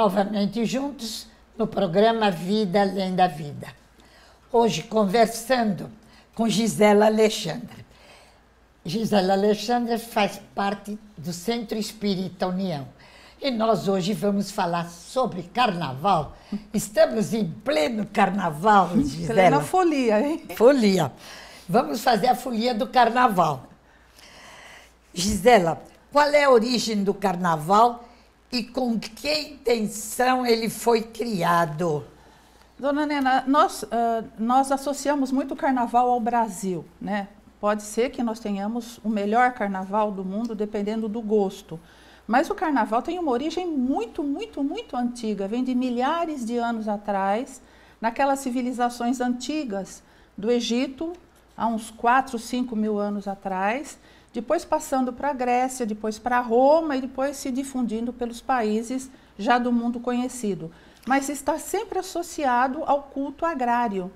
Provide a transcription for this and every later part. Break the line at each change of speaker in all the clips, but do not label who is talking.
novamente juntos no programa Vida Além da Vida. Hoje conversando com Gisela Alexandre. Gisela Alexandre faz parte do Centro Espírita União. E nós hoje vamos falar sobre carnaval. Estamos em pleno carnaval, Gisela. Plena folia,
hein? Folia.
Vamos fazer a folia do carnaval. Gisela, qual é a origem do carnaval e com que intenção ele foi
criado? Dona Nena, nós, uh, nós associamos muito o carnaval ao Brasil, né? Pode ser que nós tenhamos o melhor carnaval do mundo, dependendo do gosto. Mas o carnaval tem uma origem muito, muito, muito antiga, vem de milhares de anos atrás, naquelas civilizações antigas do Egito, há uns 4, 5 mil anos atrás, depois passando para a Grécia, depois para Roma e depois se difundindo pelos países já do mundo conhecido. Mas está sempre associado ao culto agrário,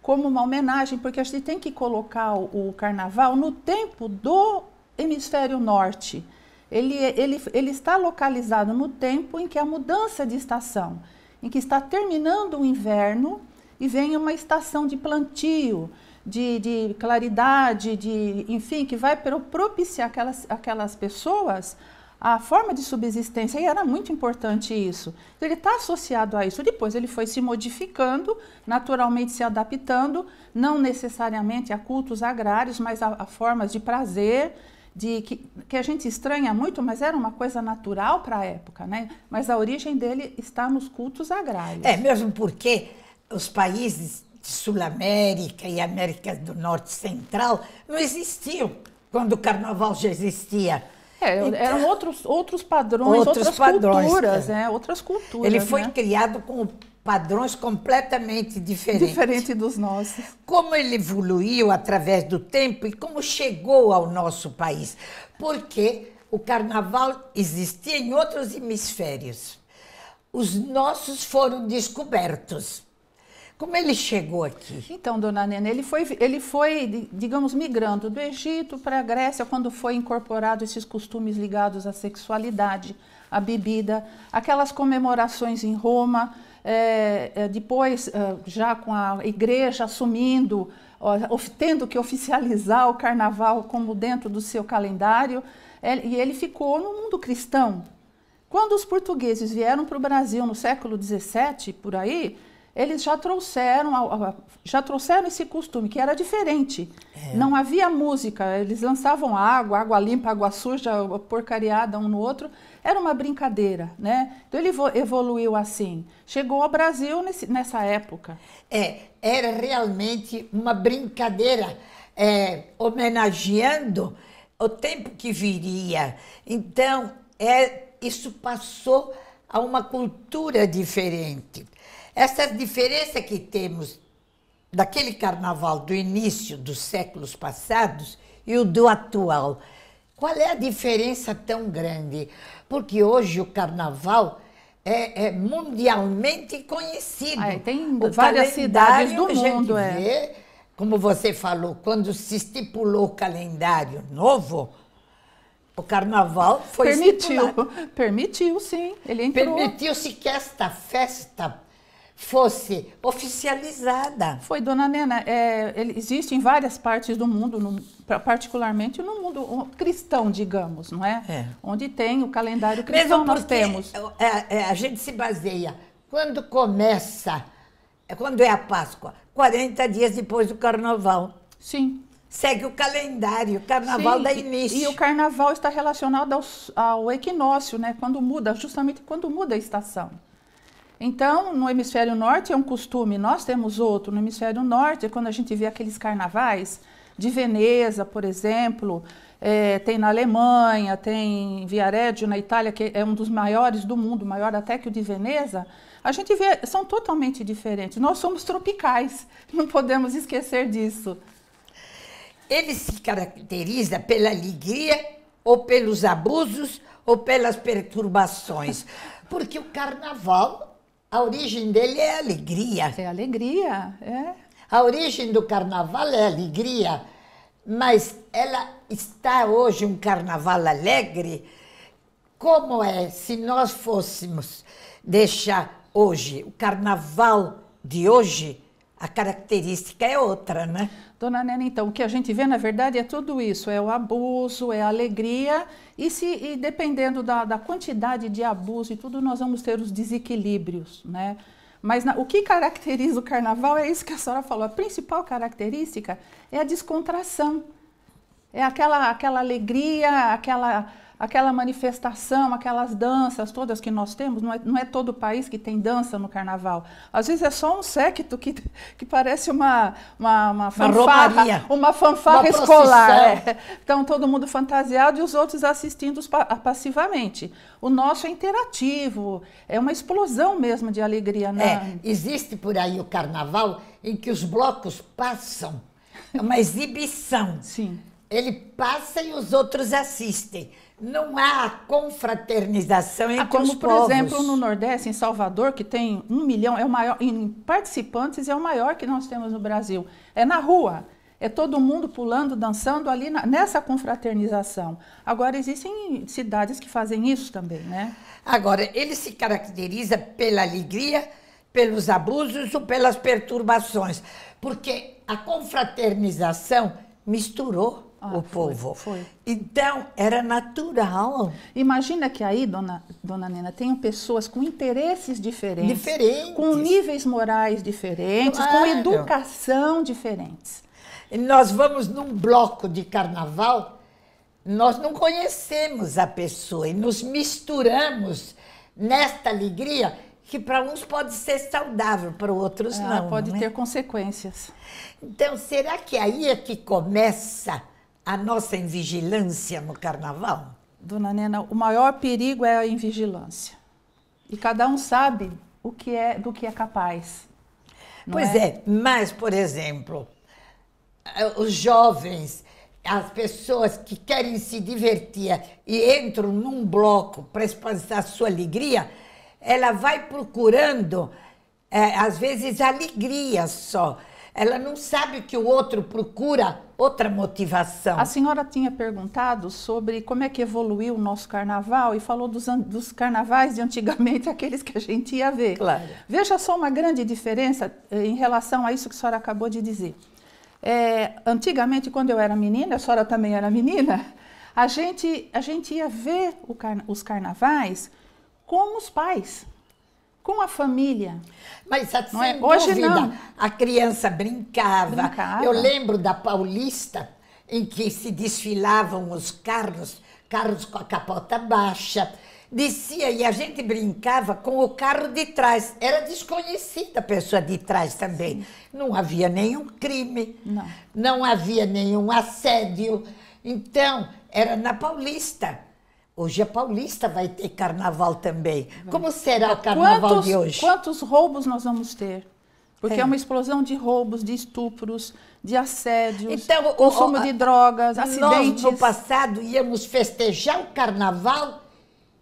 como uma homenagem, porque a gente tem que colocar o, carnaval no tempo do hemisfério norte. Ele, ele, ele está localizado no tempo em que a mudança de estação, em que está terminando o inverno e vem uma estação de plantio, de, de claridade, de, enfim, que vai propiciar aquelas, aquelas pessoas a forma de subsistência, e era muito importante isso. Então, ele está associado a isso. Depois ele foi se modificando, naturalmente se adaptando, não necessariamente a cultos agrários, mas a, a formas de prazer, de que, que, a gente estranha muito, mas era uma coisa natural para a época, né? Mas a origem dele está nos cultos agrários. É, mesmo porque os países de Sul América e América
do Norte Central não existiam quando o carnaval já existia.
É, então, eram outros, outros padrões, outros outras padrões, culturas, é, né? Outras culturas. Ele foi né?
criado com padrões completamente diferentes. Diferente dos nossos. Como ele evoluiu através do tempo e como chegou ao nosso país. Porque o carnaval existia em outros hemisférios. Os nossos
foram descobertos como ele chegou aqui? Então, dona Nena, ele foi, ele foi digamos, migrando do Egito para a Grécia quando foi incorporado esses costumes ligados à sexualidade, à bebida, aquelas comemorações em Roma, é, é, depois é, já com a igreja assumindo, ó, tendo que oficializar o carnaval como dentro do seu calendário, é, e ele ficou no mundo cristão. Quando os portugueses vieram para o Brasil no século XVII, por aí, eles já trouxeram, já trouxeram esse costume, que era diferente. É. Não havia música, eles lançavam água, água limpa, água suja, porcariada um no outro. Era uma brincadeira, né? Então ele evoluiu assim. Chegou ao Brasil nesse, nessa época. É, era realmente uma
brincadeira, é, homenageando o tempo que viria. Então, é, isso passou a uma cultura diferente. Essa diferença que temos daquele carnaval do início dos séculos passados e o do atual. Qual é a diferença tão grande? Porque hoje o carnaval é, é mundialmente conhecido. Ah, tem o várias cidades do mundo, é. vê, é. como você falou, quando se estipulou o calendário novo, o carnaval foi permitiu,
estipulado. permitiu, sim. Ele entrou. Permitiu-se que esta festa fosse oficializada. Foi, dona Nena, é, existe em várias partes do mundo, no, particularmente no mundo cristão, digamos, não é? é. Onde tem o calendário cristão, Mesmo nós temos. É, é, é, a gente se baseia,
quando começa, é quando é a Páscoa, 40 dias depois do Carnaval. Sim. Segue o calendário, o carnaval Sim, dá início. E, e, o
carnaval está relacionado ao, ao equinócio, né? Quando muda, justamente quando muda a estação. Então, no hemisfério norte é um costume, nós temos outro. No hemisfério norte, é quando a gente vê aqueles carnavais de Veneza, por exemplo, é, tem na Alemanha, tem Viareggio na Itália, que é um dos maiores do mundo, maior até que o de Veneza, a gente vê, são totalmente diferentes. Nós somos tropicais, não podemos esquecer disso. Ele se caracteriza pela alegria ou pelos
abusos ou pelas perturbações, porque o carnaval a origem dele é alegria. É alegria, é. A origem do carnaval é alegria, mas ela está hoje um carnaval alegre. Como é se nós fôssemos deixar hoje
o carnaval de hoje a característica é outra, né? Dona Nena, então, o que a gente vê, na verdade, é tudo isso: é o abuso, é a alegria, e, se, e dependendo da, da quantidade de abuso e tudo, nós vamos ter os desequilíbrios, né? Mas na, o que caracteriza o carnaval é isso que a senhora falou. A principal característica é a descontração. É aquela, aquela alegria, aquela aquela manifestação, aquelas danças todas que nós temos, não é, não é todo o país que tem dança no carnaval. Às vezes é só um séquito que, que parece uma, uma, uma fanfarra, uma, uma fanfarra uma escolar. É. Então todo mundo fantasiado e os outros assistindo passivamente. O nosso é interativo, é uma explosão mesmo de alegria. Né? É, existe por aí o carnaval em que os blocos passam,
é uma exibição. Sim. Ele passa e os outros assistem não há confraternização entre ah, como, os por Como, Por exemplo, no
Nordeste, em Salvador, que tem um milhão, é o maior, em participantes é o maior que nós temos no Brasil. É na rua. É todo mundo pulando, dançando ali na, nessa confraternização. Agora, existem cidades que fazem isso também, né? Agora, ele se caracteriza pela alegria,
pelos abusos ou pelas perturbações. Porque a confraternização misturou ah, o povo. Foi, foi. Então, era natural.
Imagina que aí, dona, dona Nena, tenham pessoas com interesses diferentes, diferentes. com níveis morais diferentes, claro. com educação diferentes.
E nós vamos num bloco de carnaval, nós não conhecemos a pessoa e nos misturamos nesta alegria que para uns pode ser saudável, para outros ah, não. Pode não é? ter é? consequências. Então, será que aí é que começa a nossa invigilância no carnaval?
Dona Nena, o maior perigo é a invigilância. E cada um sabe o que é do que é capaz.
Pois é? é, mas, por exemplo, eh, os jovens, as pessoas que querem se divertir e entram num bloco para a sua alegria, ela vai procurando, é, às vezes, alegria só. Ela não sabe que o outro
procura
outra motivação.
A senhora tinha perguntado sobre como é que evoluiu o nosso carnaval e falou dos, dos carnavais de antigamente, aqueles que a gente ia ver. Claro. Veja só uma grande diferença eh, em relação a isso que a senhora acabou de dizer. É, antigamente, quando eu era menina, a senhora também era menina, a gente, a gente ia ver os carnavais como os pais com a família. Mas assim, não é? Hoje dúvida, não. a criança brincava. brincava. Eu lembro
da Paulista, em que se desfilavam os carros, carros com a capota baixa. Descia e a gente brincava com o carro de trás. Era desconhecida a pessoa de trás também. Não havia nenhum crime, não, não havia nenhum assédio. Então, era na Paulista.
Hoje a é Paulista vai ter carnaval também. Como será o carnaval quantos, de hoje? Quantos roubos nós vamos ter? Porque é. é. uma explosão de roubos, de estupros, de assédios, então, consumo o, o, de drogas, acidentes. Nós, no passado, íamos festejar o carnaval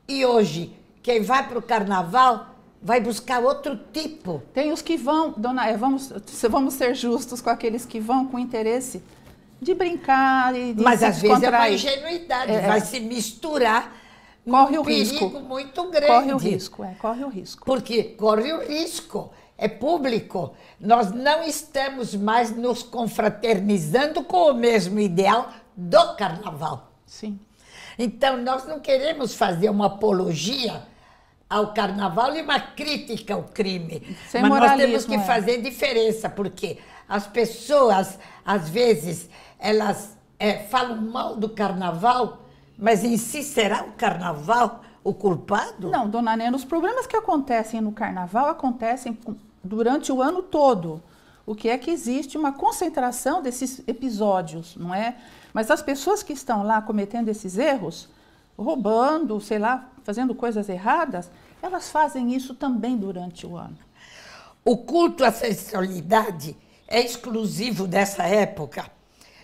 e hoje, quem vai para o carnaval vai buscar outro tipo. Tem os que vão, dona, vamos, vamos ser justos com aqueles que vão com interesse de brincar e de Mas às vezes é uma ingenuidade, é, é, vai se misturar.
Corre um o risco. muito grande. Corre o risco, é, corre o risco. Porque corre o risco, é público. Nós não estamos mais nos confraternizando com o mesmo ideal do carnaval. Sim. Então, nós não queremos fazer uma apologia ao carnaval e uma crítica ao crime. Sem Mas nós temos que é. fazer diferença, porque as pessoas, às vezes, elas é, falam mal do carnaval, mas em si será o carnaval o culpado?
Não, dona Nena, os problemas que acontecem no carnaval acontecem durante o ano todo. O que é que existe uma concentração desses episódios, não é? Mas as pessoas que estão lá cometendo esses erros, roubando, sei lá, fazendo coisas erradas, elas fazem isso também durante o ano.
O culto à sexualidade é exclusivo dessa época?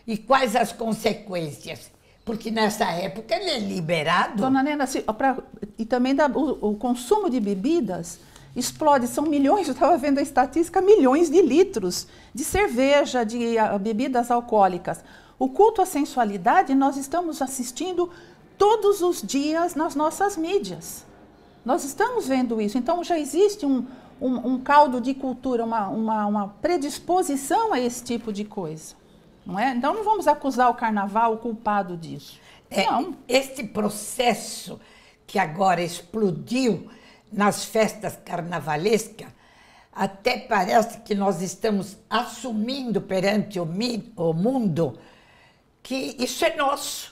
E quais as consequências? Porque nessa época ele é liberado. Dona Nena, se, pra, e também da, o, o, consumo de bebidas explode, são milhões, eu estava vendo a estatística, milhões de litros de cerveja, de a, ah, bebidas alcoólicas. O culto à sensualidade nós estamos assistindo todos os dias nas nossas mídias. Nós estamos vendo isso. Então já existe um, um, um caldo de cultura, uma, uma, uma predisposição a esse tipo de coisa. Não é? Então não vamos acusar o carnaval o culpado disso. É, não. Este processo
que agora explodiu nas festas carnavalescas, até parece que nós estamos assumindo perante o, o
mundo que isso é nosso.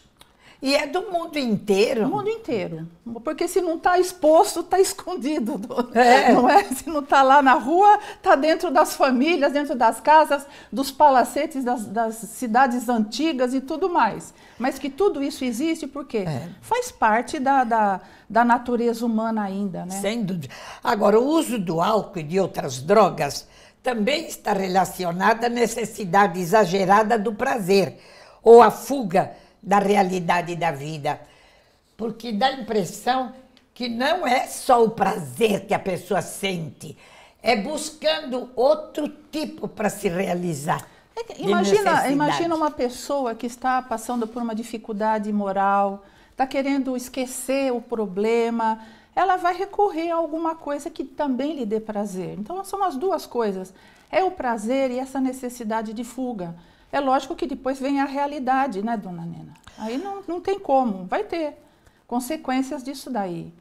E é do mundo inteiro? Do mundo inteiro. Porque se não está exposto, está escondido. é. Não é? Se não está lá na rua, está dentro das famílias, dentro das casas, dos palacetes, das, das, cidades antigas e tudo mais. Mas que tudo isso existe porque é. faz parte da, da, da natureza humana ainda. Né? Sem dúvida.
Agora, o uso do álcool e de outras drogas também está relacionado à necessidade exagerada do prazer ou à fuga da realidade da vida. Porque dá a impressão que não é só o prazer que a pessoa sente, é buscando outro tipo para se realizar. É, imagina, imagina
uma pessoa que está passando por uma dificuldade moral, está querendo esquecer o problema, ela vai recorrer a alguma coisa que também lhe dê prazer. Então, são as duas coisas: é o prazer e essa necessidade de fuga. É lógico que depois vem a realidade, né, dona Nena? Aí não, não tem como, vai ter consequências disso daí.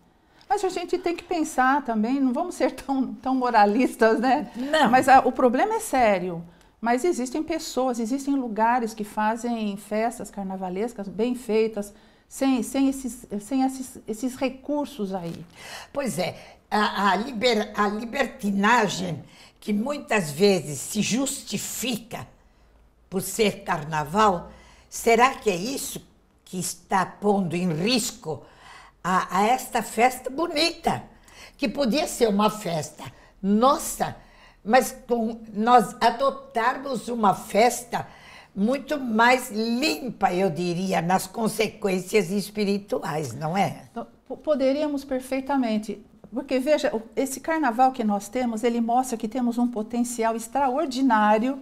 Mas a gente tem que pensar também, não vamos ser tão, tão moralistas, né? Não. Mas a, o problema é sério. Mas existem pessoas, existem lugares que fazem festas carnavalescas bem feitas, sem, sem, esses, sem esses, esses recursos aí. Pois é, a, a, liber, a libertinagem
que muitas vezes se justifica por ser carnaval, será que é isso que está pondo em risco a, a esta festa bonita? Que podia ser uma festa nossa, mas com nós adotarmos uma festa muito mais limpa, eu diria, nas consequências espirituais, não é?
Poderíamos perfeitamente. Porque veja, esse carnaval que nós temos, ele mostra que temos um potencial extraordinário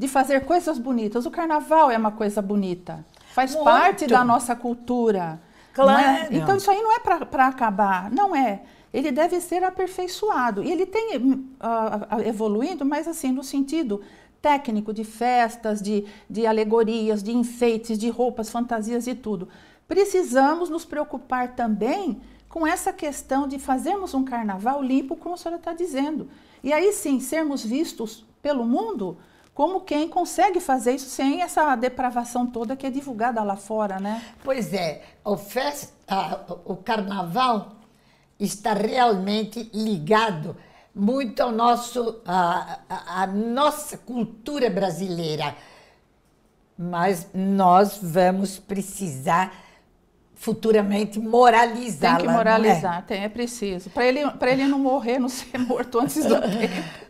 de fazer coisas bonitas. O carnaval é uma coisa bonita. Faz Muito. parte da nossa cultura.
Claro. É? Então
isso aí não é para acabar, não é. Ele deve ser aperfeiçoado. E ele tem uh, evoluindo, mas assim, no sentido técnico de festas, de, de alegorias, de enfeites, de roupas, fantasias e tudo. Precisamos nos preocupar também com essa questão de fazermos um carnaval limpo, como a senhora está dizendo. E aí sim, sermos vistos pelo mundo como quem consegue fazer isso sem essa depravação toda que é divulgada lá fora, né?
Pois é, o, fest, o carnaval está realmente ligado muito ao nosso, a, a, a nossa cultura brasileira. Mas nós vamos precisar futuramente
moralizar. Tem que é? moralizar, é? tem, é preciso. Para ele, ele não morrer, não ser morto antes do tempo.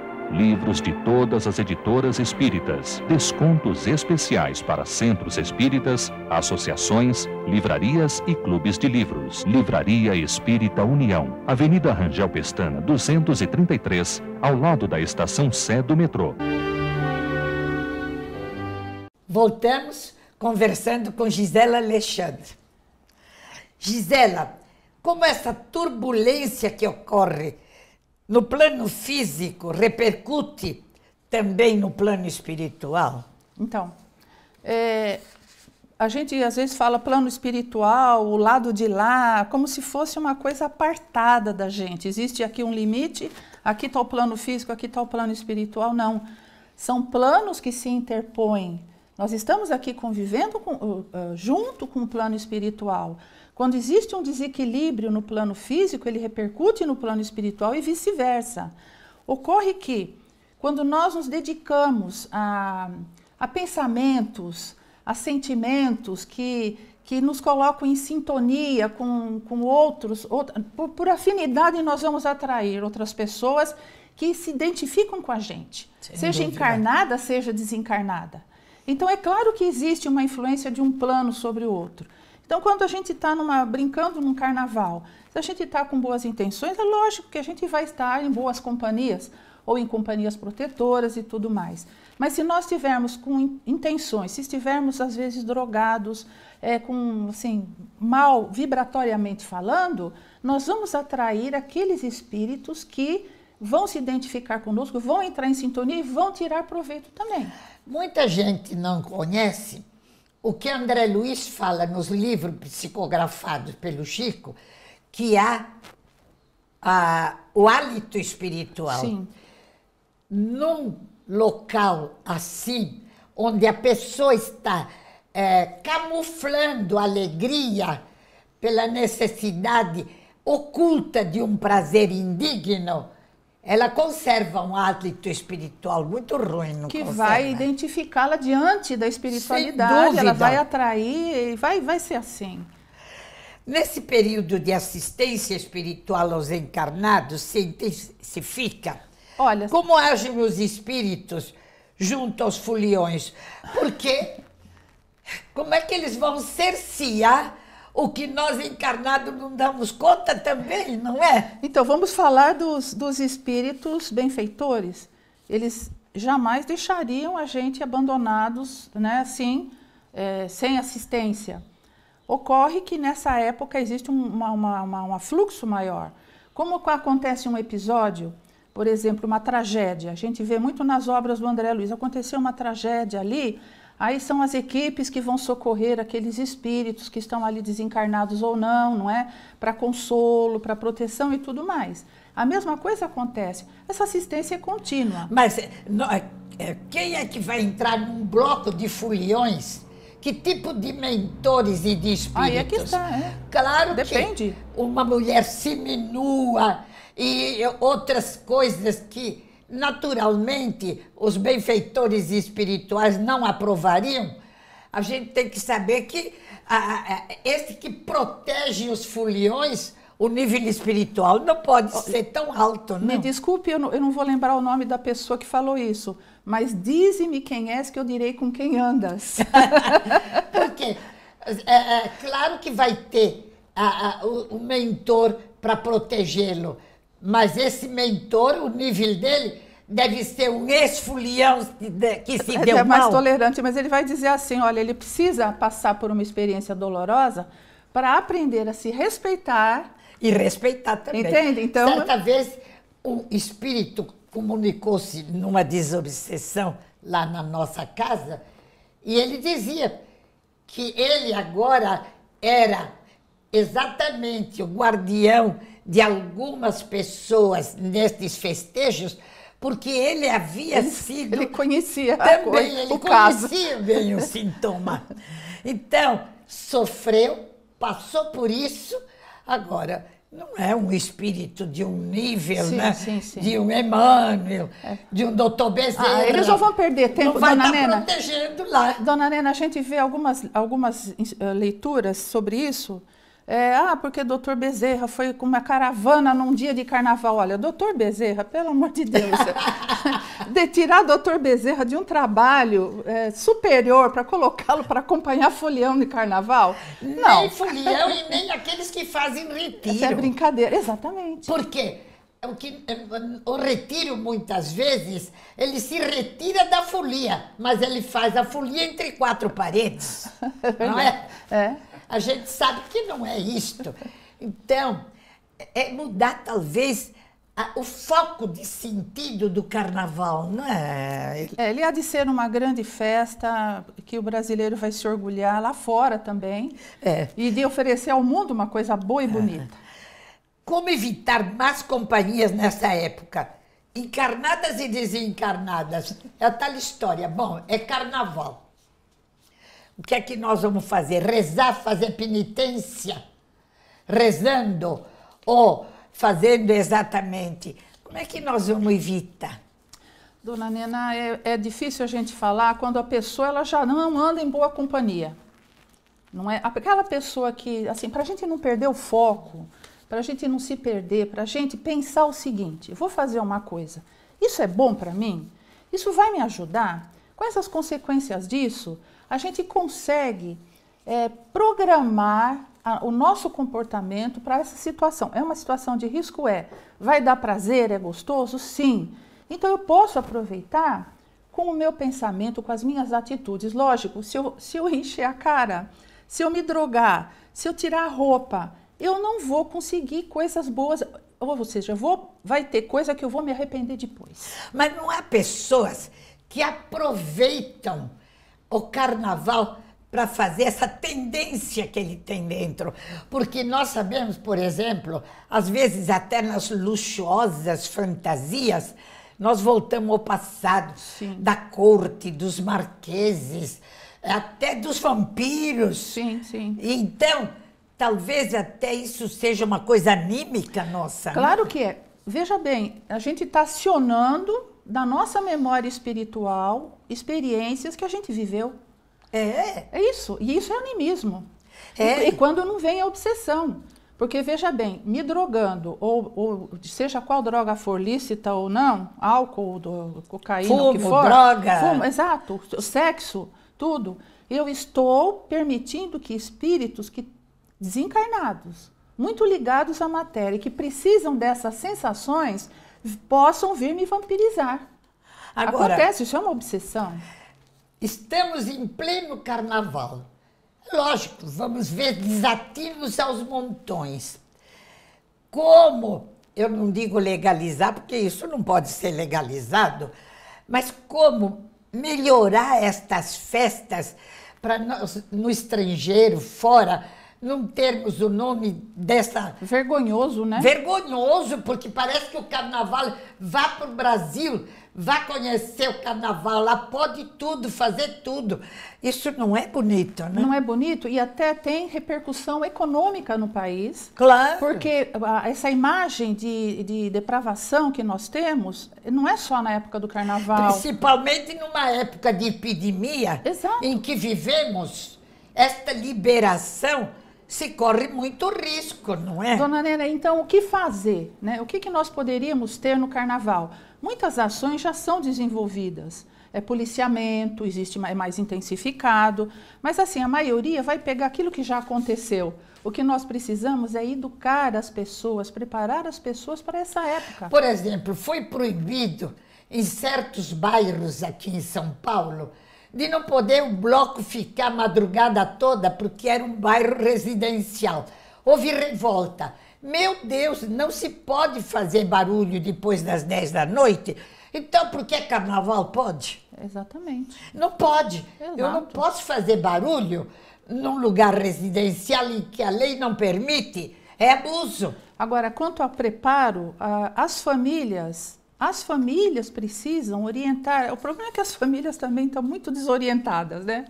livros de todas as editoras espíritas, descontos especiais para centros espíritas, associações, livrarias e clubes de livros. Livraria Espírita União, Avenida Rangel Pestana, 233, ao lado da estação Sé do metrô.
Voltamos conversando com Gisela Alexandre. Gisela, como essa turbulência que ocorre no plano físico repercute também no plano espiritual?
Então, é, a gente às vezes fala plano espiritual, o lado de lá, como se fosse uma coisa apartada da gente. Existe aqui um limite, aqui está o plano físico, aqui está o plano espiritual. Não. São planos que se interpõem. Nós estamos aqui convivendo com, uh, uh, junto com o plano espiritual. Quando existe um desequilíbrio no plano físico, ele repercute no plano espiritual e vice-versa. Ocorre que, quando nós nos dedicamos a, a pensamentos, a sentimentos que, que nos colocam em sintonia com, com outros, por, por afinidade, nós vamos atrair outras pessoas que se identificam com a gente, Sem seja dúvida. encarnada, seja desencarnada. Então, é claro que existe uma influência de um plano sobre o outro. Então, quando a gente está brincando num carnaval, se a gente está com boas intenções, é lógico que a gente vai estar em boas companhias ou em companhias protetoras e tudo mais. Mas se nós tivermos com intenções, se estivermos às vezes drogados, é, com assim mal vibratoriamente falando, nós vamos atrair aqueles espíritos que vão se identificar conosco, vão entrar em sintonia e vão tirar proveito também. Muita gente não conhece o que
André Luiz fala nos livros psicografados pelo Chico, que há a, o hálito espiritual. Sim. Num local assim, onde a pessoa está é, camuflando alegria pela necessidade oculta de um prazer indigno, ela conserva um hálito espiritual muito ruim. Não que conserva. vai
identificá-la diante da espiritualidade, ela vai atrair, vai, vai ser assim.
Nesse período de assistência espiritual aos encarnados, se intensifica Olha, como agem os espíritos junto aos foliões, porque como é que eles vão cercear o que nós encarnados não damos conta também,
não é? Então, vamos falar dos, dos espíritos benfeitores. Eles jamais deixariam a gente abandonados, né, assim, é, sem assistência. Ocorre que nessa época existe um uma, uma, uma fluxo maior. Como acontece um episódio, por exemplo, uma tragédia, a gente vê muito nas obras do André Luiz, aconteceu uma tragédia ali, Aí são as equipes que vão socorrer aqueles espíritos que estão ali desencarnados ou não, não é? Para consolo, para proteção e tudo mais. A mesma coisa acontece. Essa assistência é contínua. Mas é, é, é, quem é que vai entrar num bloco de foliões? Que tipo
de mentores e de espíritos? Aí é que está, é. Claro Depende. que uma mulher se minua e outras coisas que naturalmente os benfeitores espirituais não aprovariam, a gente tem que saber que a, a, esse que protege os foliões, o nível
espiritual não pode ser tão alto, não. Me desculpe, eu não, eu não vou lembrar o nome da pessoa que falou isso, mas dize-me quem és que eu direi com quem andas. Porque é, é, claro que vai ter a, o, o mentor
para protegê-lo mas esse mentor, o nível dele deve ser um ex-fulião que se é deu mal. É mais
tolerante, mas ele vai dizer assim, olha, ele precisa passar por uma experiência dolorosa para aprender a se respeitar. E respeitar também. Entende? Então, Certa vez, o espírito comunicou-se numa
desobsessão lá na nossa casa e ele dizia que ele agora era exatamente o guardião de algumas pessoas nestes festejos, porque ele havia ele, sido. Ele conhecia também, coisa, ele o conhecia caso. bem o sintoma. Então, sofreu, passou por isso, agora não é um espírito de um nível, sim, né? Sim, sim. De um Emmanuel, é. de um doutor Bezerra. Ah, eles não vão perder tempo, não vai dona tá Nena.
protegendo lá. Dona Nena, a gente vê algumas, algumas eh, leituras sobre isso é, ah, porque doutor Bezerra foi com uma caravana num dia de carnaval. Olha, doutor Bezerra, pelo amor de Deus, de tirar doutor Bezerra de um trabalho é, superior para colocá-lo para acompanhar folião de carnaval? Não. Nem folião e nem
aqueles que fazem retiro. Isso é brincadeira, exatamente. Por quê? É o, que, é, o retiro, muitas vezes, ele se retira da folia, mas ele faz a folia entre quatro paredes. É não é? É a gente sabe que não é isto. Então, é mudar talvez o foco de sentido do carnaval, não é?
é? Ele há de ser uma grande festa que o brasileiro vai se orgulhar lá fora também é. e de oferecer ao mundo uma coisa boa e ah. bonita.
Como evitar más companhias nessa época? Encarnadas e desencarnadas. É a tal história. Bom, é carnaval. O que é que nós vamos fazer? Rezar, fazer penitência, rezando ou
fazendo
exatamente. Como é que nós vamos evitar?
Dona Nena, é, é, difícil a gente falar quando a pessoa ela já não anda em boa companhia. Não é aquela pessoa que, assim, para a gente não perder o foco, para a gente não se perder, para a gente pensar o seguinte: vou fazer uma coisa. Isso é bom para mim? Isso vai me ajudar? Quais as consequências disso? a gente consegue é, programar a, o nosso comportamento para essa situação. É uma situação de risco? É. Vai dar prazer? É gostoso? Sim. Então eu posso aproveitar com o meu pensamento, com as minhas atitudes. Lógico, se eu, se eu encher a cara, se eu me drogar, se eu tirar a roupa, eu não vou conseguir coisas boas. Ou seja, vou, vai ter coisa que eu vou me arrepender depois. Mas não há pessoas
que aproveitam o carnaval para fazer essa tendência que ele tem dentro. Porque nós sabemos, por exemplo, às vezes até nas luxuosas fantasias, nós voltamos ao passado Sim. da corte, dos marqueses, até dos vampiros. Sim, sim. Então, talvez até isso seja uma coisa anímica nossa. Né? Claro né?
que é. Veja bem, a gente está acionando da nossa memória espiritual experiências que a gente viveu. É. É isso. E isso é animismo. É. E, e quando não vem a obsessão. Porque veja bem, me drogando, ou, ou, seja qual droga for lícita ou não, álcool, do, cocaína, fumo, o que for. droga. Fumo, exato, sexo, tudo. Eu estou permitindo que espíritos que desencarnados, muito ligados à matéria, que precisam dessas sensações, possam vir me vampirizar.
Agora, Acontece,
isso é uma obsessão.
Estamos em pleno carnaval. Lógico, vamos ver desatinos aos montões. Como, eu não digo legalizar, porque isso não pode ser legalizado, mas como melhorar estas festas para nós, no estrangeiro, fora, não termos o nome dessa. Vergonhoso, né? Vergonhoso, porque parece que o carnaval. Vá para o Brasil, vá conhecer
o carnaval, lá pode tudo, fazer tudo. Isso não é bonito, né? Não é bonito e até tem repercussão econômica no país. Claro. Porque essa imagem de, de depravação que nós temos não é só na época do carnaval.
Principalmente numa época de epidemia
Exato. em que vivemos esta liberação se corre muito risco, não é? Dona Nena, então o que fazer? Né? O que, que nós poderíamos ter no carnaval? Muitas ações já são desenvolvidas. É policiamento, existe mais, é mais intensificado, mas assim, a maioria vai pegar aquilo que já aconteceu. O que nós precisamos é educar as pessoas, preparar as pessoas para essa época. Por exemplo, foi proibido em certos
bairros aqui em São Paulo de não poder o bloco ficar a madrugada toda, porque era um bairro residencial. Houve revolta. Meu Deus, não se pode fazer barulho depois das 10 da noite. Então, por que carnaval pode?
Exatamente.
Não pode. Exato. Eu não posso fazer barulho
num lugar residencial em que a lei não permite. É abuso. Agora, quanto ao preparo, as famílias as famílias precisam orientar. O problema é que as famílias também estão muito desorientadas, né?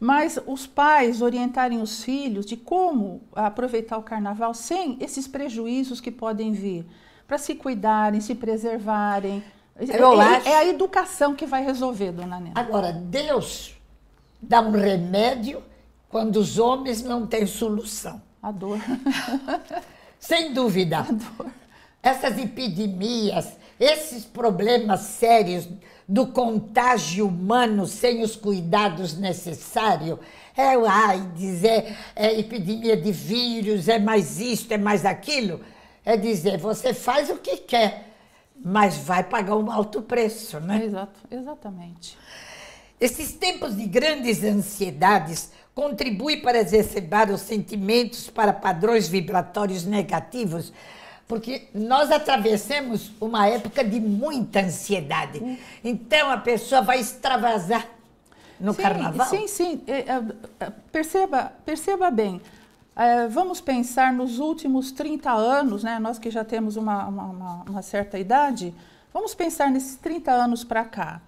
Mas os pais orientarem os filhos de como aproveitar o carnaval sem esses prejuízos que podem vir, para se cuidarem, se preservarem. Eu é, acho... É, é, é a educação que vai resolver, dona Nena. Agora, Deus dá um remédio quando
os homens não têm solução. A dor. sem dúvida. A dor. Essas epidemias, esses problemas sérios do contágio humano sem os cuidados necessários é o AIDS, é, é epidemia de vírus, é mais isto, é mais aquilo. É dizer, você faz o que quer, mas vai pagar um alto preço, né? Exato,
exatamente.
Esses tempos de grandes ansiedades contribuem para exacerbar os sentimentos para padrões vibratórios negativos porque nós atravessamos uma época de muita ansiedade. Hum. Então a pessoa vai extravasar no sim, carnaval. Sim,
sim. É, é, é, perceba, perceba bem. Vamos pensar nos últimos 30 anos, né? nós que já temos uma, uma, uma certa idade, vamos pensar nesses 30 anos para cá,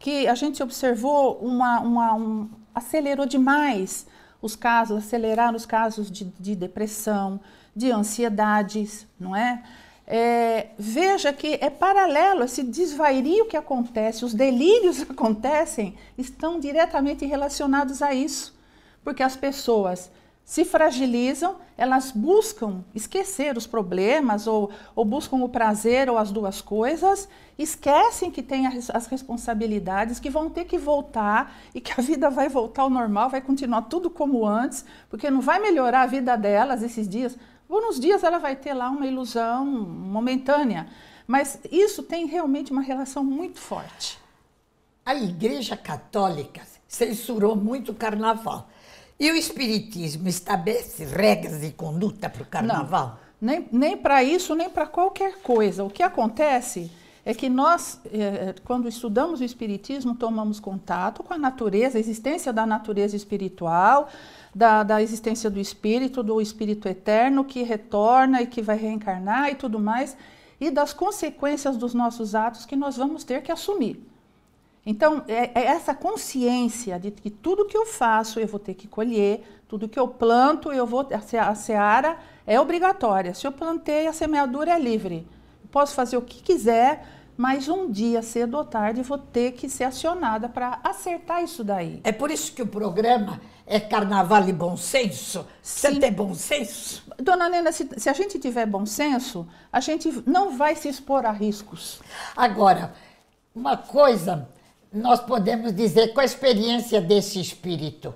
que a gente observou uma, uma um, acelerou demais os casos, aceleraram os casos de, de depressão, de ansiedades, não é? é? veja que é paralelo esse desvario que acontece, os delírios acontecem, estão diretamente relacionados a isso, porque as pessoas se fragilizam, elas buscam esquecer os problemas ou, ou buscam o prazer ou as duas coisas, esquecem que têm as, as responsabilidades, que vão ter que voltar e que a vida vai voltar ao normal, vai continuar tudo como antes, porque não vai melhorar a vida delas esses dias. Por uns dias ela vai ter lá uma ilusão momentânea, mas isso tem realmente uma relação muito forte. A Igreja Católica censurou muito o carnaval. E o Espiritismo estabelece regras de conduta para o carnaval? Não, nem, nem para isso, nem para qualquer coisa. O que acontece é que nós, eh, quando estudamos o Espiritismo, tomamos contato com a natureza, a existência da natureza espiritual, da, da existência do espírito, do espírito eterno que retorna e que vai reencarnar e tudo mais, e das consequências dos nossos atos que nós vamos ter que assumir. Então, é, é essa consciência de que tudo que eu faço eu vou ter que colher, tudo que eu planto eu vou. A seara é obrigatória. Se eu plantei, a semeadura é livre. Eu posso fazer o que quiser mas um dia, cedo ou tarde, vou ter que ser acionada para acertar isso daí. É por isso que o programa é carnaval e bom senso? Sim. Você tem bom senso? Dona Nena, se, se, a gente tiver bom senso, a gente não vai se expor a riscos. Agora, uma coisa
nós podemos dizer com a experiência desse espírito.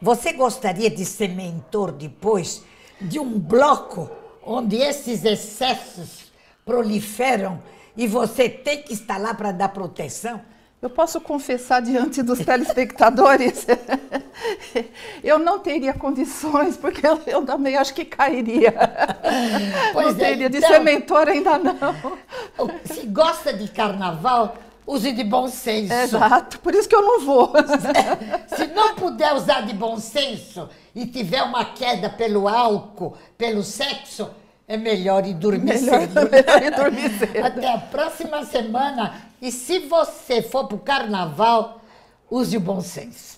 Você gostaria de ser mentor depois de um bloco onde esses excessos proliferam e você tem que estar lá para dar proteção?
Eu posso confessar diante dos telespectadores, eu não teria condições, porque eu, eu também acho que cairia. Pois não é, teria, então, de ser mentor ainda não. Se gosta de carnaval, use de bom
senso. Exato, por isso que eu não vou. Se não puder usar de bom senso e tiver uma queda pelo álcool, pelo sexo, é melhor ir dormir melhor, cedo. Melhor ir dormir cedo. Até a próxima semana. E se você for para o carnaval, use o bom senso.